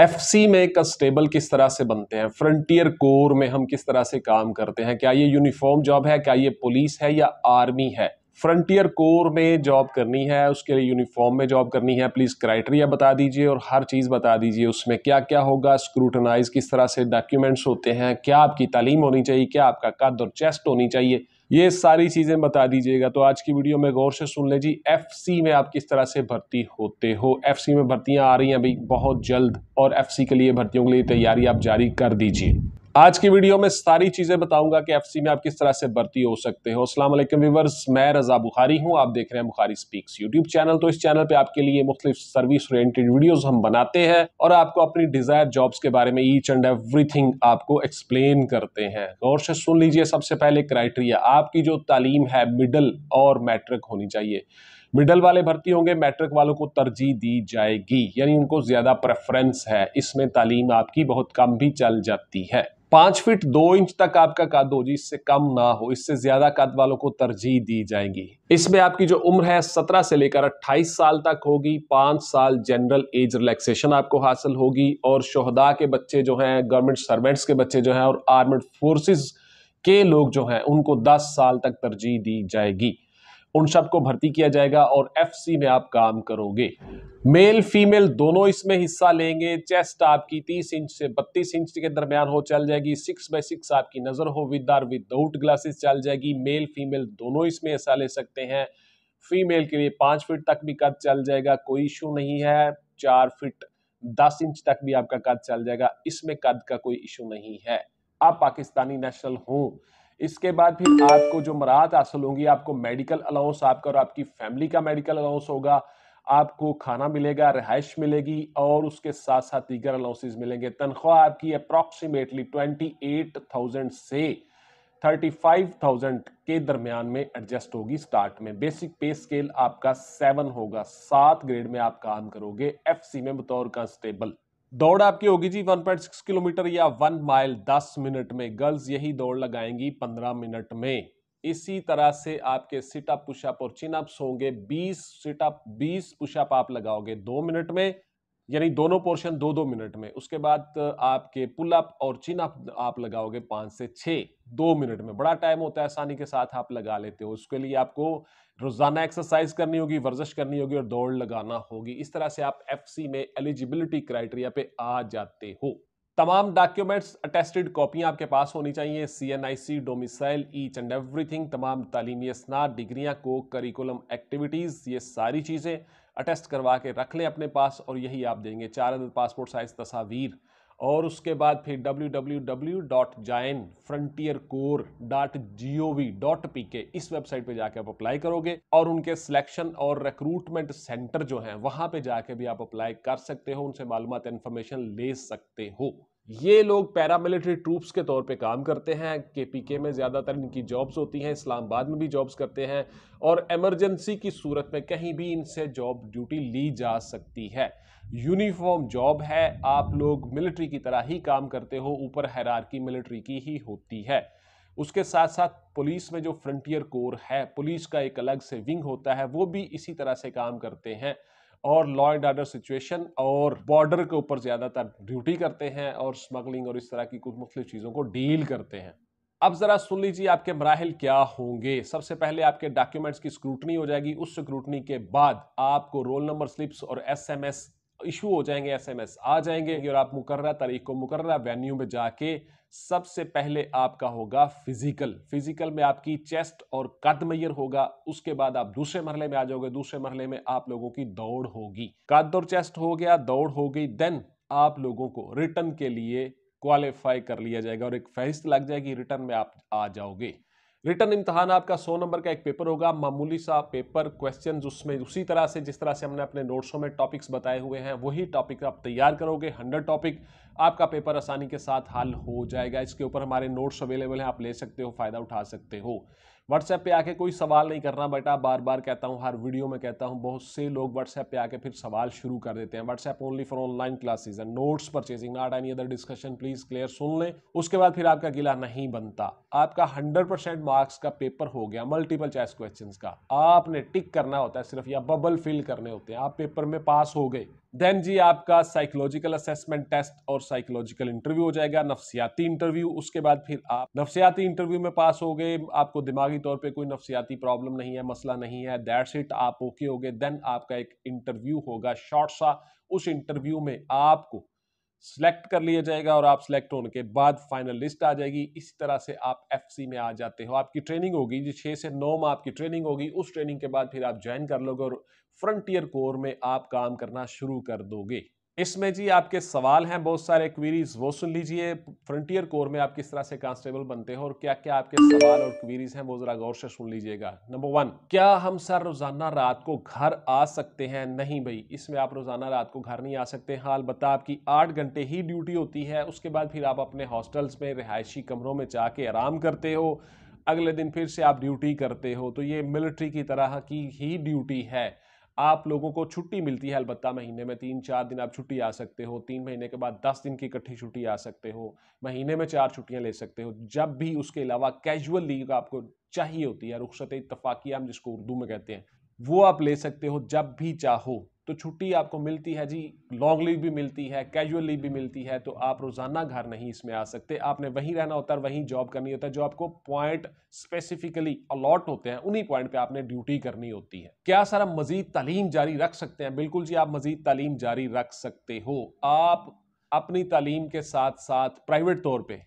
FC में constable किस तरह से बनते हैं फ्रंटियर कोर में हम किस तरह से काम करते हैं क्या ये यूनिफॉर्म जॉब है क्या ये पुलिस है या आर्मी है फ्रंटियर कोर में जॉब करनी है उसके लिए यूनिफॉर्म में जॉब करनी है प्लीज़ क्राइटेरिया बता दीजिए और हर चीज़ बता दीजिए उसमें क्या क्या होगा स्क्रूटनाइज किस तरह से डॉक्यूमेंट्स होते हैं क्या आपकी तालीम होनी चाहिए क्या आपका कद और चेस्ट होनी चाहिए ये सारी चीज़ें बता दीजिएगा तो आज की वीडियो में गौर से सुन लें जी एफसी में आप किस तरह से भर्ती होते हो एफसी में भर्तियाँ आ रही हैं अभी बहुत जल्द और एफसी के लिए भर्तियों के लिए तैयारी आप जारी कर दीजिए आज की वीडियो में सारी चीज़ें बताऊंगा कि एफसी में आप किस तरह से भर्ती हो सकते हो अस्सलाम व्यवर्स मैं रजा बुखारी हूं आप देख रहे हैं बुखारी स्पीक्स यूट्यूब चैनल तो इस चैनल पे आपके लिए मुख्तलिफ सर्विस ओरिएंटेड वीडियोस हम बनाते हैं और आपको अपनी डिज़ायर जॉब्स के बारे में ईच एंड एवरीथिंग आपको एक्सप्लेन करते हैं गौर से सुन लीजिए सबसे पहले क्राइटेरिया आपकी जो तालीम है मिडल और मैट्रिक होनी चाहिए मिडल वाले भर्ती होंगे मैट्रिक वालों को तरजीह दी जाएगी यानी उनको ज़्यादा प्रेफरेंस है इसमें तालीम आपकी बहुत कम भी चल जाती है पांच फीट दो इंच तक आपका कद हो जी इससे कम ना हो इससे ज्यादा कद वालों को तरजीह दी जाएगी इसमें आपकी जो उम्र है सत्रह से लेकर अट्ठाईस साल तक होगी पांच साल जनरल एज रिलैक्सेशन आपको हासिल होगी और शोहदा के बच्चे जो हैं गवर्नमेंट सर्वेंट्स के बच्चे जो हैं और आर्मड फोर्सेज के लोग जो हैं उनको दस साल तक तरजीह दी जाएगी उन सबको भर्ती किया जाएगा और एफसी में आप काम करोगे मेल फीमेल दोनों इसमें हिस्सा लेंगे चेस्ट आपकी 30 इंच से 32 इंच के दरमियान हो चल जाएगी सिक्स बाई सिक्स आपकी नज़र हो विद आर विदाउट ग्लासेस चल जाएगी मेल फीमेल दोनों इसमें हिस्सा ले सकते हैं फीमेल के लिए पांच फिट तक भी कद चल जाएगा कोई इशू नहीं है चार फिट दस इंच तक भी आपका कद चल जाएगा इसमें कद का कोई इशू नहीं है आप पाकिस्तानी नेशनल हों इसके बाद फिर आपको जो मराहत हासिल होंगी आपको मेडिकल अलाउंस आपका और आपकी फैमिली का मेडिकल अलाउंस होगा आपको खाना मिलेगा रिहाइश मिलेगी और उसके साथ साथ दीगर अलाउंसेज मिलेंगे तनख्वाह आपकी अप्रॉक्सीमेटली ट्वेंटी एट थाउजेंड से थर्टी फाइव थाउजेंड के दरमियान में एडजस्ट होगी स्टार्ट में बेसिक पे स्केल आपका सेवन होगा सात ग्रेड में आप काम करोगे एफ सी में बतौर कांस्टेबल दौड़ आपकी होगी जी 1.6 किलोमीटर या 1 माइल 10 मिनट में गर्ल्स यही दौड़ लगाएंगी 15 मिनट में इसी तरह से आपके सिटअप पुशअप और चिनअप्स होंगे 20 सिटअप 20 पुशअप आप लगाओगे दो मिनट में यानी दोनों पोर्शन दो दो मिनट में उसके बाद आपके पुल अप और चिन अप आप लगाओगे पाँच से छः दो मिनट में बड़ा टाइम होता है आसानी के साथ आप लगा लेते हो उसके लिए आपको रोज़ाना एक्सरसाइज करनी होगी वर्जिश करनी होगी और दौड़ लगाना होगी इस तरह से आप एफसी में एलिजिबिलिटी क्राइटेरिया पे आ जाते हो तमाम डॉक्यूमेंट्स अटेस्टेड कॉपियाँ आपके पास होनी चाहिए C N I C domicile each and everything तमाम तालीमी स्नार डिग्रियाँ को करिकुलम एक्टिविटीज़ ये सारी चीज़ें अटेस्ट करवा के रख लें अपने पास और यही आप देंगे चार अदद पासपोर्ट साइज़ तस्वीर और उसके बाद फिर W W W dot Frontier Corps dot G O V dot P K इस वेबसाइट पे जाके आप अप्लाई करोगे और उनके सिलेक्शन और रिक्रूटमेंट सेंटर जो हैं वहाँ पे जाके भी आप अप्लाई कर सकते हो उनसे मालूम इन्फॉर्मेशन ले सकते हो ये लोग पैरामिलिट्री ट्रूप्स के तौर पे काम करते हैं के पी के में ज़्यादातर इनकी जॉब्स होती हैं इस्लामाबाद में भी जॉब्स करते हैं और एमरजेंसी की सूरत में कहीं भी इनसे जॉब ड्यूटी ली जा सकती है यूनिफॉर्म जॉब है आप लोग मिलिट्री की तरह ही काम करते हो ऊपर हैरारकी मिलिट्री की ही होती है उसके साथ साथ पुलिस में जो फ्रंटियर कोर है पुलिस का एक अलग से विंग होता है वो भी इसी तरह से काम करते हैं और लॉ एंड ऑर्डर सिचुएशन और बॉर्डर के ऊपर ज़्यादातर ड्यूटी करते हैं और स्मगलिंग और इस तरह की कुछ मुख्तु चीज़ों को डील करते हैं अब ज़रा सुन लीजिए आपके मराहल क्या होंगे सबसे पहले आपके डॉक्यूमेंट्स की स्क्रूटनी हो जाएगी उस स्क्रूटनी के बाद आपको रोल नंबर स्लिप्स और एसएमएस इशू हो जाएंगे एसएमएस आ जाएंगे और आप मुकर्रा तारीख को मुकर्रा वेन्यू में जाके सबसे पहले आपका होगा फिजिकल फिजिकल में आपकी चेस्ट और कद मैयर होगा उसके बाद आप दूसरे मरले में आ जाओगे दूसरे मरले में आप लोगों की दौड़ होगी कद और चेस्ट हो गया दौड़ हो गई देन आप लोगों को रिटर्न के लिए क्वालिफाई कर लिया जाएगा और एक फहरिस्त लग जाएगी रिटर्न में आप आ जाओगे रिटर्न इम्तहान आपका सौ नंबर का एक पेपर होगा मामूली सा पेपर क्वेश्चन उसमें उसी तरह से जिस तरह से हमने अपने नोट्सों में टॉपिक्स बताए हुए हैं वही टॉपिक आप तैयार करोगे हंड्रेड टॉपिक आपका पेपर आसानी के साथ हल हो जाएगा इसके ऊपर हमारे नोट्स अवेलेबल हैं आप ले सकते हो फ़ायदा उठा सकते हो व्हाट्सएप पे आके कोई सवाल नहीं करना बेटा बार बार कहता हूँ हर वीडियो में कहता हूँ बहुत से लोग व्हाट्सएप पे आके फिर सवाल शुरू कर देते हैं WhatsApp only for online classes and notes purchasing not any other discussion please clear सुन लें उसके बाद फिर आपका गिला नहीं बनता आपका हंड्रेड परसेंट मार्क्स का पेपर हो गया मल्टीपल चॉइस क्वेश्चन का आपने टिक करना होता है सिर्फ या बबल फिल करने होते हैं आप पेपर में पास हो गए देन जी आपका साइकोलॉजिकल असेसमेंट टेस्ट और साइकोलॉजिकल इंटरव्यू हो जाएगा नफसियाती इंटरव्यू उसके बाद फिर आप नफसियाती इंटरव्यू में पास हो गए आपको दिमागी तौर पे कोई नफसियाती प्रॉब्लम नहीं है मसला नहीं है दैट्स इट आप ओके हो गए देन आपका एक इंटरव्यू होगा शॉर्ट सा उस इंटरव्यू में आपको सिलेक्ट कर लिया जाएगा और आप सिलेक्ट होने के बाद फाइनल लिस्ट आ जाएगी इसी तरह से आप एफसी में आ जाते हो आपकी ट्रेनिंग होगी जो छः से नौ माह आपकी ट्रेनिंग होगी उस ट्रेनिंग के बाद फिर आप ज्वाइन कर लोगे और फ्रंटियर कोर में आप काम करना शुरू कर दोगे इसमें जी आपके सवाल हैं बहुत सारे क्वीरीज वो सुन लीजिए फ्रंटियर कोर में आप किस तरह से कांस्टेबल बनते हो और क्या क्या आपके सवाल और क्वीरीज हैं वो जरा गौर से सुन लीजिएगा नंबर वन क्या हम सर रोजाना रात को घर आ सकते हैं नहीं भाई इसमें आप रोजाना रात को घर नहीं आ सकते हाल बता आपकी आठ घंटे ही ड्यूटी होती है उसके बाद फिर आप अपने हॉस्टल्स में रिहायशी कमरों में जाके आराम करते हो अगले दिन फिर से आप ड्यूटी करते हो तो ये मिलिट्री की तरह की ही ड्यूटी है आप लोगों को छुट्टी मिलती है अलबत्त महीने में तीन चार दिन आप छुट्टी आ सकते हो तीन महीने के बाद दस दिन की इकट्ठी छुट्टी आ सकते हो महीने में चार छुट्टियां ले सकते हो जब भी उसके अलावा कैजुअल लीव आपको चाहिए होती है रुख्सत इतफाक़िया हम जिसको उर्दू में कहते हैं वो आप ले सकते हो जब भी चाहो तो छुट्टी आपको मिलती है जी लॉन्ग लीव भी मिलती है कैजुअल लीव भी मिलती है तो आप रोज़ाना घर नहीं इसमें आ सकते आपने वहीं रहना होता है वहीं जॉब करनी होता है जो आपको पॉइंट स्पेसिफिकली अलॉट होते हैं उन्हीं पॉइंट पे आपने ड्यूटी करनी होती है क्या सर आप मजीद तालीम जारी रख सकते हैं बिल्कुल जी आप मजीद तालीम जारी रख सकते हो आप अपनी तालीम के साथ साथ प्राइवेट तौर पर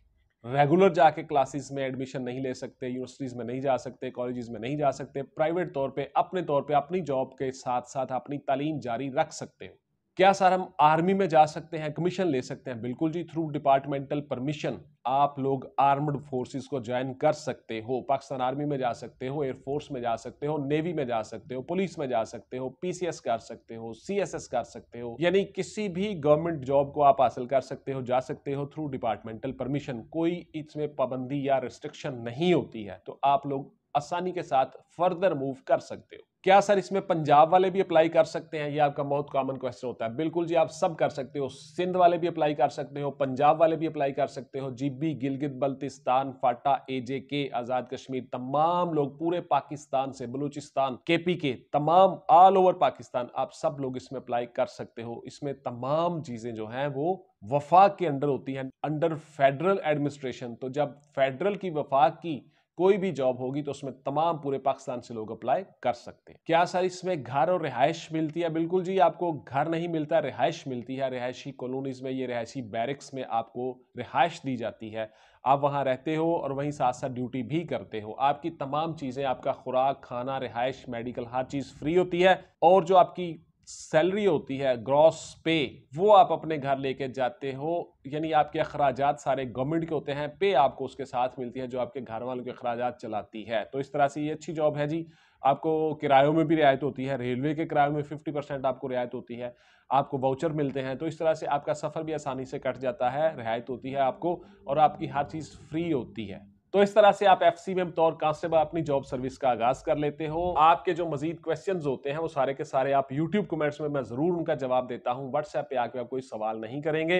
रेगुलर जाके क्लासेस में एडमिशन नहीं ले सकते यूनिवर्सिटीज़ में नहीं जा सकते कॉलेजेस में नहीं जा सकते प्राइवेट तौर पे अपने तौर पे अपनी जॉब के साथ साथ अपनी तालीम जारी रख सकते हो क्या सर हम आर्मी में जा सकते हैं कमीशन ले सकते हैं बिल्कुल जी थ्रू डिपार्टमेंटल परमिशन आप लोग आर्म्ड फोर्सेस को ज्वाइन कर सकते हो पाकिस्तान आर्मी में जा सकते हो एयरफोर्स में जा सकते हो नेवी में जा सकते हो पुलिस में जा सकते हो पीसीएस कर सकते हो सीएसएस कर सकते हो यानी किसी भी गवर्नमेंट जॉब को आप हासिल कर सकते हो जा सकते हो थ्रू डिपार्टमेंटल परमिशन कोई इसमें पाबंदी या रिस्ट्रिक्शन नहीं होती है तो आप लोग आसानी के साथ फर्दर मूव कर सकते हो क्या सर इसमें पंजाब वाले भी अप्लाई कर सकते हैं ये आपका बहुत कॉमन क्वेश्चन होता है बिल्कुल जी आप सब कर सकते हो सिंध वाले भी अप्लाई कर सकते हो पंजाब वाले भी अप्लाई कर सकते हो जीबी गिलगित बल्तिस्तान फाटा एजेके आजाद कश्मीर तमाम लोग पूरे पाकिस्तान से बलूचिस्तान केपी के तमाम ऑल ओवर पाकिस्तान आप सब लोग इसमें अप्लाई कर सकते हो इसमें तमाम चीजें जो है वो वफाक के अंडर होती है अंडर फेडरल एडमिनिस्ट्रेशन तो जब फेडरल की वफाक की कोई भी जॉब होगी तो उसमें तमाम पूरे पाकिस्तान से लोग अप्लाई कर सकते हैं क्या सर इसमें घर और रिहायश मिलती है बिल्कुल जी आपको घर नहीं मिलता रिहायश मिलती है रिहायशी कॉलोनीज में ये रिहायशी बैरिक्स में आपको रिहायश दी जाती है आप वहाँ रहते हो और वहीं साथ साथ ड्यूटी भी करते हो आपकी तमाम चीज़ें आपका खुराक खाना रिहायश मेडिकल हर चीज़ फ्री होती है और जो आपकी सैलरी होती है ग्रॉस पे वो आप अपने घर लेके जाते हो यानी आपके अखराज सारे गवर्नमेंट के होते हैं पे आपको उसके साथ मिलती है जो आपके घर वालों के अखराज चलाती है तो इस तरह से ये अच्छी जॉब है जी आपको किरायों में भी रियायत होती है रेलवे के किरायों में 50 परसेंट आपको रियायत होती है आपको वाउचर मिलते हैं तो इस तरह से आपका सफ़र भी आसानी से कट जाता है रियायत होती है आपको और आपकी हर चीज़ फ्री होती है तो इस तरह से आप एफ सी में बतौर कांस्टेबल अपनी जॉब सर्विस का आगाज कर लेते हो आपके जो मजीद क्वेश्चन होते हैं वो सारे के सारे आप यूट्यूब कमेंट्स में मैं जरूर उनका जवाब देता हूँ व्हाट्सएप पे आके आप कोई सवाल नहीं करेंगे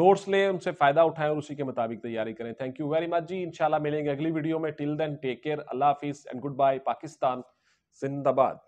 नोट्स लें उनसे फायदा उठाएं और उसी के मुताबिक तैयारी करें थैंक यू वेरी मच जी इंशाल्लाह मिलेंगे अगली वीडियो में टिल देन टेक केयर अल्लाह हाफिज एंड गुड बाय पाकिस्तान जिंदाबाद